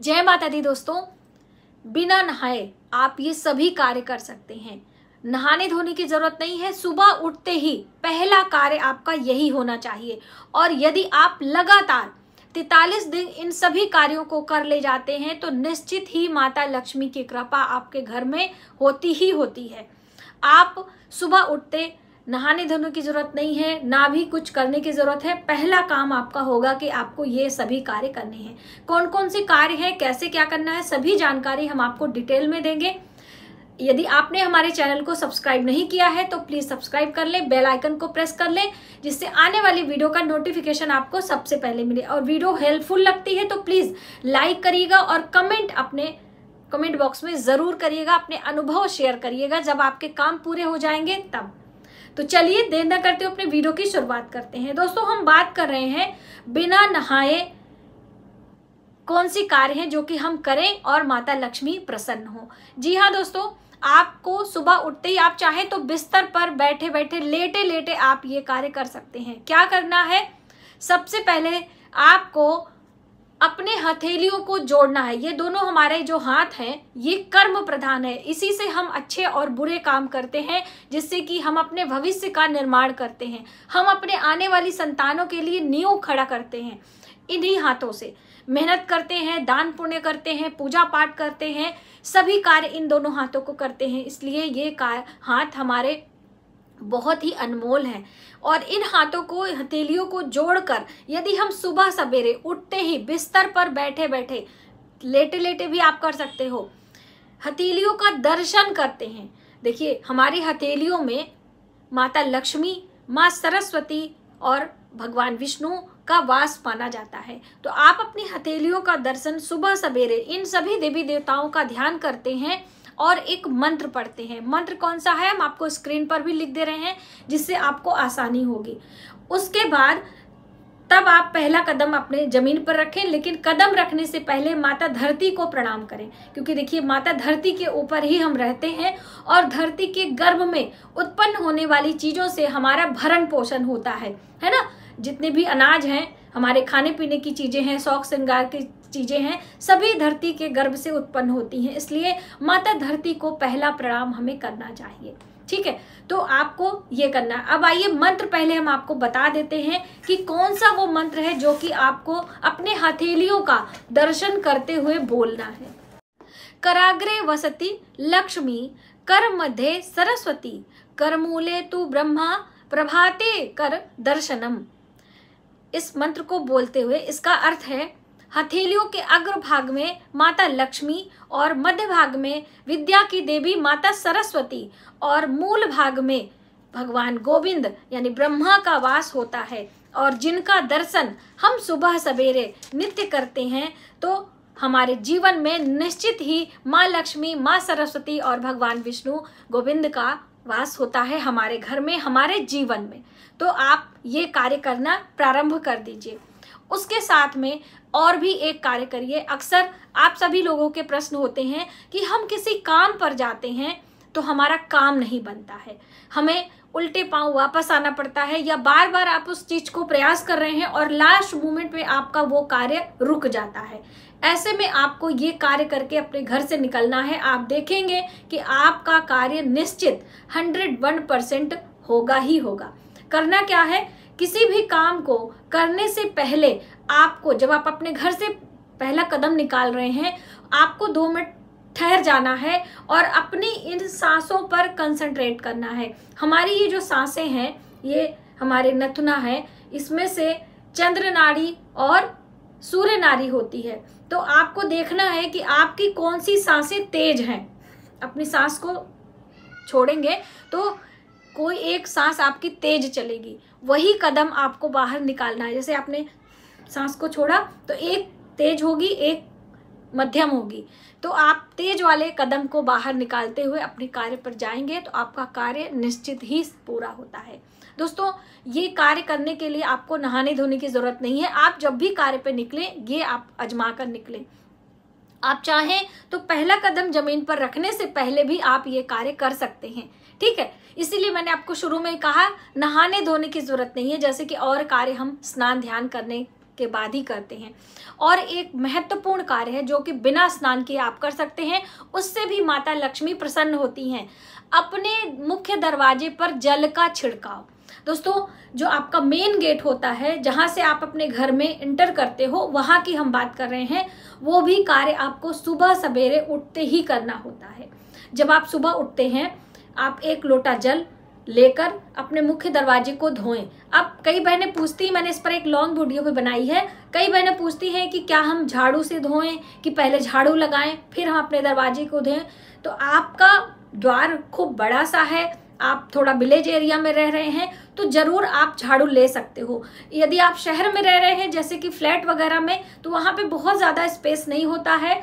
जय माता दी दोस्तों बिना नहाए आप ये सभी कार्य कर सकते हैं नहाने धोने की जरूरत नहीं है सुबह उठते ही पहला कार्य आपका यही होना चाहिए और यदि आप लगातार तैतालीस दिन इन सभी कार्यों को कर ले जाते हैं तो निश्चित ही माता लक्ष्मी की कृपा आपके घर में होती ही होती है आप सुबह उठते नहाने धोने की ज़रूरत नहीं है ना भी कुछ करने की ज़रूरत है पहला काम आपका होगा कि आपको ये सभी कार्य करने हैं कौन कौन से कार्य हैं कैसे क्या करना है सभी जानकारी हम आपको डिटेल में देंगे यदि आपने हमारे चैनल को सब्सक्राइब नहीं किया है तो प्लीज़ सब्सक्राइब कर लें बेल आइकन को प्रेस कर लें जिससे आने वाली वीडियो का नोटिफिकेशन आपको सबसे पहले मिले और वीडियो हेल्पफुल लगती है तो प्लीज़ लाइक करिएगा और कमेंट अपने कमेंट बॉक्स में ज़रूर करिएगा अपने अनुभव शेयर करिएगा जब आपके काम पूरे हो जाएंगे तब तो चलिए देर न करते अपने वीडियो की शुरुआत करते हैं दोस्तों हम बात कर रहे हैं बिना नहाए कौन सी कार्य है जो कि हम करें और माता लक्ष्मी प्रसन्न हो जी हाँ दोस्तों आपको सुबह उठते ही आप चाहें तो बिस्तर पर बैठे बैठे लेटे लेटे आप ये कार्य कर सकते हैं क्या करना है सबसे पहले आपको अपने हथेलियों को जोड़ना है ये दोनों हमारे जो हाथ हैं ये कर्म प्रधान है इसी से हम अच्छे और बुरे काम करते हैं जिससे कि हम अपने भविष्य का निर्माण करते हैं हम अपने आने वाली संतानों के लिए नींव खड़ा करते हैं इन्हीं हाथों से मेहनत करते हैं दान पुण्य करते हैं पूजा पाठ करते हैं सभी कार्य इन दोनों हाथों को करते हैं इसलिए ये हाथ हमारे बहुत ही अनमोल हैं और इन हाथों को हथेलियों को जोड़कर यदि हम सुबह सवेरे उठते ही बिस्तर पर बैठे बैठे लेटे लेटे भी आप कर सकते हो हथेलियों का दर्शन करते हैं देखिए हमारी हथेलियों में माता लक्ष्मी माँ सरस्वती और भगवान विष्णु का वास माना जाता है तो आप अपनी हथेलियों का दर्शन सुबह सवेरे इन सभी देवी देवताओं का ध्यान करते हैं और एक मंत्र पढ़ते हैं मंत्र कौन सा है हम आपको स्क्रीन पर भी लिख दे रहे हैं जिससे आपको आसानी होगी उसके बाद तब आप पहला कदम अपने जमीन पर रखें लेकिन कदम रखने से पहले माता धरती को प्रणाम करें क्योंकि देखिए माता धरती के ऊपर ही हम रहते हैं और धरती के गर्भ में उत्पन्न होने वाली चीजों से हमारा भरण पोषण होता है है ना जितने भी अनाज हैं हमारे खाने पीने की चीजें हैं शौक श्रृंगार की चीज़ें हैं सभी धरती के गर्भ से उत्पन्न होती हैं इसलिए माता धरती को पहला प्रणाम हमें करना चाहिए ठीक है तो आपको ये करना है अब आइए मंत्र पहले हम आपको बता देते हैं कि कौन सा वो मंत्र है जो कि आपको अपने हथेलियों का दर्शन करते हुए बोलना है कराग्रे वसती लक्ष्मी कर मध्य सरस्वती करमूले तु ब्रह्मा प्रभाते कर दर्शनम इस मंत्र को बोलते हुए इसका अर्थ है हथेलियों के अग्र भाग में माता लक्ष्मी और मध्य भाग में विद्या की देवी माता सरस्वती और मूल भाग में भगवान गोविंद यानी ब्रह्मा का वास होता है और जिनका दर्शन हम सुबह सवेरे नित्य करते हैं तो हमारे जीवन में निश्चित ही माँ लक्ष्मी माँ सरस्वती और भगवान विष्णु गोविंद का वास होता है हमारे घर में हमारे जीवन में तो आप ये कार्य करना प्रारंभ कर दीजिए उसके साथ में और भी एक कार्य करिए अक्सर आप सभी लोगों के प्रश्न होते हैं कि हम किसी काम पर जाते हैं तो हमारा काम नहीं बनता है हमें उल्टे पांव वापस आना पड़ता है या बार बार आप उस चीज को प्रयास कर रहे हैं और लास्ट मोमेंट में आपका वो कार्य रुक जाता है ऐसे में आपको ये कार्य करके अपने घर से निकलना है आप देखेंगे कि आपका कार्य निश्चित हंड्रेड वन परसेंट होगा ही होगा करना क्या है किसी भी काम को करने से पहले आपको जब आप अपने घर से पहला कदम निकाल रहे हैं आपको दो मिनट ठहर जाना है और अपनी इन सांसों पर कंसंट्रेट करना है हमारी ये जो सांसें हैं ये हमारे नथुना है इसमें से चंद्र नाड़ी और सूर्य नाड़ी होती है तो आपको देखना है कि आपकी कौन सी सांसें तेज हैं अपनी सांस को छोड़ेंगे तो कोई एक सांस आपकी तेज चलेगी वही कदम आपको बाहर निकालना है जैसे आपने सांस को छोड़ा तो एक तेज होगी एक मध्यम होगी तो आप तेज वाले कदम को बाहर निकालते हुए अपने कार्य पर जाएंगे तो आपका कार्य निश्चित ही पूरा होता है दोस्तों ये कार्य करने के लिए आपको नहाने धोने की ज़रूरत नहीं है आप जब भी कार्य पर निकलें ये आप अजमा कर निकलें आप चाहें तो पहला कदम जमीन पर रखने से पहले भी आप ये कार्य कर सकते हैं ठीक है इसीलिए मैंने आपको शुरू में कहा नहाने धोने की जरूरत नहीं है जैसे कि और कार्य हम स्नान ध्यान करने के बाद ही करते हैं और एक महत्वपूर्ण कार्य है जो कि बिना स्नान किए आप कर सकते हैं उससे भी माता लक्ष्मी प्रसन्न होती हैं अपने मुख्य दरवाजे पर जल का छिड़काव दोस्तों जो आपका मेन गेट होता है जहां से आप अपने घर में इंटर करते हो वहां की हम बात कर रहे हैं वो भी कार्य आपको सुबह सवेरे उठते ही करना होता है जब आप सुबह उठते हैं आप एक लोटा जल लेकर अपने मुख्य दरवाजे को धोएं अब कई बहनें पूछती हैं मैंने इस पर एक लॉन्ग वीडियो भी बनाई है कई बहनें पूछती हैं कि क्या हम झाड़ू से धोएं कि पहले झाड़ू लगाएं फिर हम अपने दरवाजे को धोएं तो आपका द्वार खूब बड़ा सा है आप थोड़ा विलेज एरिया में रह रहे हैं तो ज़रूर आप झाड़ू ले सकते हो यदि आप शहर में रह रहे हैं जैसे कि फ्लैट वगैरह में तो वहाँ पे बहुत ज़्यादा स्पेस नहीं होता है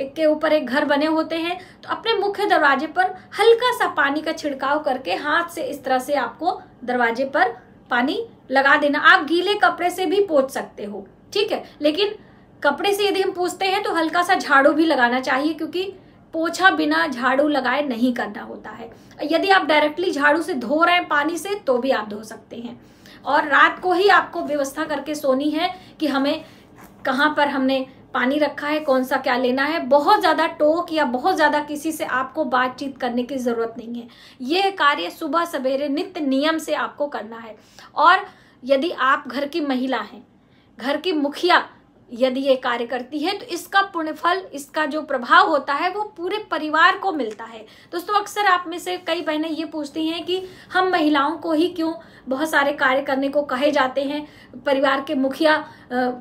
एक के ऊपर एक घर बने होते हैं तो अपने मुख्य दरवाजे पर हल्का सा पानी का छिड़काव करके हाथ से इस तरह से आपको दरवाजे पर पानी लगा देना आप गीले कपड़े से भी पोच सकते हो ठीक है लेकिन कपड़े से यदि हम पूछते हैं तो हल्का सा झाड़ू भी लगाना चाहिए क्योंकि पोछा बिना झाड़ू लगाए नहीं करना होता है यदि आप डायरेक्टली झाड़ू से धो रहे हैं पानी से तो भी आप धो सकते हैं और रात को ही आपको व्यवस्था करके सोनी है कि हमें कहाँ पर हमने पानी रखा है कौन सा क्या लेना है बहुत ज़्यादा टोक या बहुत ज़्यादा किसी से आपको बातचीत करने की ज़रूरत नहीं है यह कार्य सुबह सवेरे नित्य नियम से आपको करना है और यदि आप घर की महिला हैं घर की मुखिया यदि ये कार्य करती है तो इसका पुण्यफल इसका जो प्रभाव होता है वो पूरे परिवार को मिलता है दोस्तों अक्सर आप में से कई बहनें ये पूछती हैं कि हम महिलाओं को ही क्यों बहुत सारे कार्य करने को कहे जाते हैं परिवार के मुखिया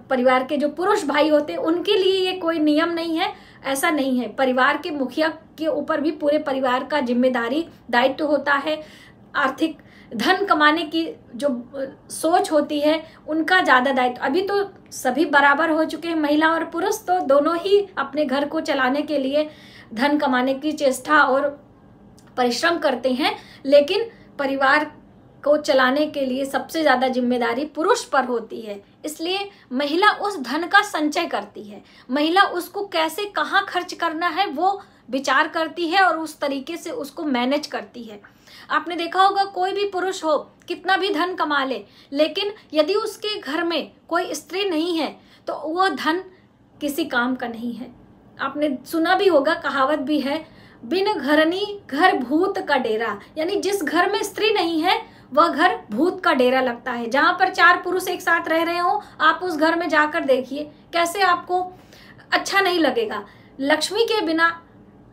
परिवार के जो पुरुष भाई होते हैं उनके लिए ये कोई नियम नहीं है ऐसा नहीं है परिवार के मुखिया के ऊपर भी पूरे परिवार का जिम्मेदारी दायित्व होता है आर्थिक धन कमाने की जो सोच होती है उनका ज़्यादा दायित्व अभी तो सभी बराबर हो चुके हैं महिला और पुरुष तो दोनों ही अपने घर को चलाने के लिए धन कमाने की चेष्टा और परिश्रम करते हैं लेकिन परिवार को चलाने के लिए सबसे ज़्यादा जिम्मेदारी पुरुष पर होती है इसलिए महिला उस धन का संचय करती है महिला उसको कैसे कहाँ खर्च करना है वो विचार करती है और उस तरीके से उसको मैनेज करती है आपने देखा होगा कोई भी पुरुष हो कितना भी धन कमा ले, लेकिन यदि उसके घर में कोई स्त्री नहीं है तो वह धन किसी काम का नहीं है आपने सुना भी होगा कहावत भी है बिन घरनी घर भूत का डेरा यानी जिस घर में स्त्री नहीं है वह घर भूत का डेरा लगता है जहां पर चार पुरुष एक साथ रह रहे हो आप उस घर में जाकर देखिए कैसे आपको अच्छा नहीं लगेगा लक्ष्मी के बिना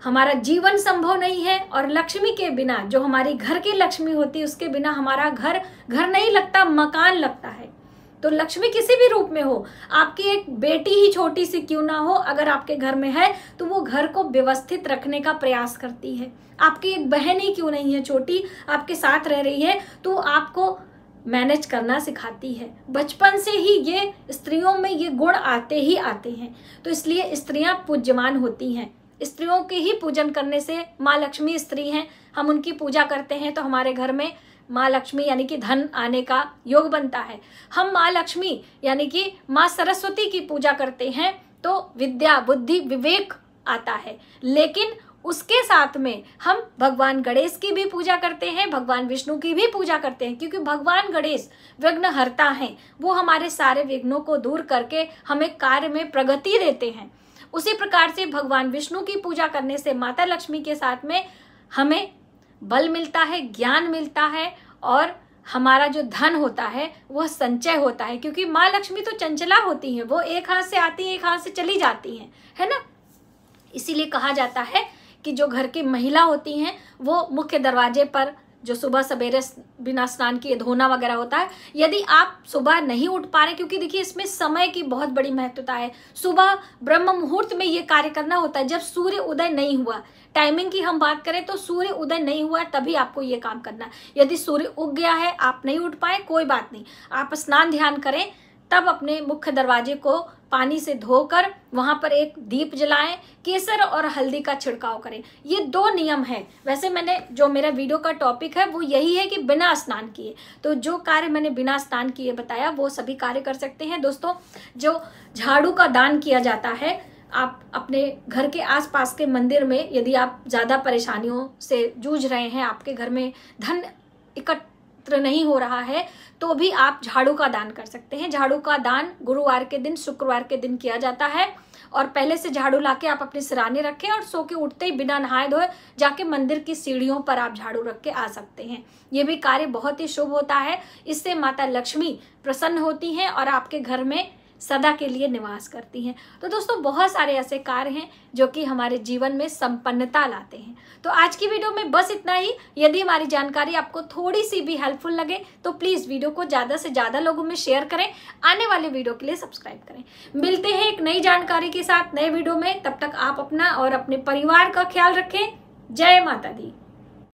हमारा जीवन संभव नहीं है और लक्ष्मी के बिना जो हमारी घर की लक्ष्मी होती है उसके बिना हमारा घर घर नहीं लगता मकान लगता है तो लक्ष्मी किसी भी रूप में हो आपकी एक बेटी ही छोटी सी क्यों ना हो अगर आपके घर में है तो वो घर को व्यवस्थित रखने का प्रयास करती है आपकी एक बहन ही क्यों नहीं है छोटी आपके साथ रह रही है तो आपको मैनेज करना सिखाती है बचपन से ही ये स्त्रियों में ये गुण आते ही आते हैं तो इसलिए स्त्रियां पूज्यमान होती हैं स्त्रियों के ही पूजन करने से माँ लक्ष्मी स्त्री हैं हम उनकी पूजा करते हैं तो हमारे घर में माँ लक्ष्मी यानी कि धन आने का योग बनता है हम माँ लक्ष्मी यानी कि माँ सरस्वती की पूजा करते हैं तो विद्या बुद्धि विवेक आता है लेकिन उसके साथ में हम भगवान गणेश की भी पूजा करते हैं भगवान विष्णु की भी पूजा करते हैं क्योंकि भगवान गणेश विघ्न हरता है वो हमारे सारे विघ्नों को दूर करके हमें कार्य में प्रगति देते हैं उसी प्रकार से भगवान विष्णु की पूजा करने से माता लक्ष्मी के साथ में हमें बल मिलता है ज्ञान मिलता है और हमारा जो धन होता है वह संचय होता है क्योंकि माँ लक्ष्मी तो चंचला होती है वो एक हाथ से आती है एक हाथ से चली जाती हैं है ना इसीलिए कहा जाता है कि जो घर की महिला होती हैं वो मुख्य दरवाजे पर जो सुबह सवेरे बिना स्नान किए धोना वगैरह होता है यदि आप सुबह नहीं उठ पा रहे क्योंकि देखिए इसमें समय की बहुत बड़ी महत्वता है सुबह ब्रह्म मुहूर्त में ये कार्य करना होता है जब सूर्य उदय नहीं हुआ टाइमिंग की हम बात करें तो सूर्य उदय नहीं हुआ तभी आपको ये काम करना यदि सूर्य उग गया है आप नहीं उठ पाए कोई बात नहीं आप स्नान ध्यान करें तब अपने मुख्य दरवाजे को पानी से धोकर वहां पर एक दीप जलाएं केसर और हल्दी का छिड़काव करें ये दो नियम हैं वैसे मैंने जो मेरा वीडियो का टॉपिक है वो यही है कि बिना स्नान किए तो जो कार्य मैंने बिना स्नान किए बताया वो सभी कार्य कर सकते हैं दोस्तों जो झाड़ू का दान किया जाता है आप अपने घर के आसपास के मंदिर में यदि आप ज़्यादा परेशानियों से जूझ रहे हैं आपके घर में धन इकट्ठा एकत्र नहीं हो रहा है तो भी आप झाड़ू का दान कर सकते हैं झाड़ू का दान गुरुवार के दिन शुक्रवार के दिन किया जाता है और पहले से झाड़ू लाके आप अपने सिराने रखें और सो के उठते ही बिना नहाए धोए जाके मंदिर की सीढ़ियों पर आप झाड़ू रख के आ सकते हैं ये भी कार्य बहुत ही शुभ होता है इससे माता लक्ष्मी प्रसन्न होती हैं और आपके घर में सदा के लिए निवास करती हैं तो दोस्तों बहुत सारे ऐसे कार्य हैं जो कि हमारे जीवन में संपन्नता लाते हैं तो आज की वीडियो में बस इतना ही यदि हमारी जानकारी आपको थोड़ी सी भी हेल्पफुल लगे तो प्लीज़ वीडियो को ज़्यादा से ज़्यादा लोगों में शेयर करें आने वाले वीडियो के लिए सब्सक्राइब करें मिलते हैं एक नई जानकारी के साथ नए वीडियो में तब तक आप अपना और अपने परिवार का ख्याल रखें जय माता दी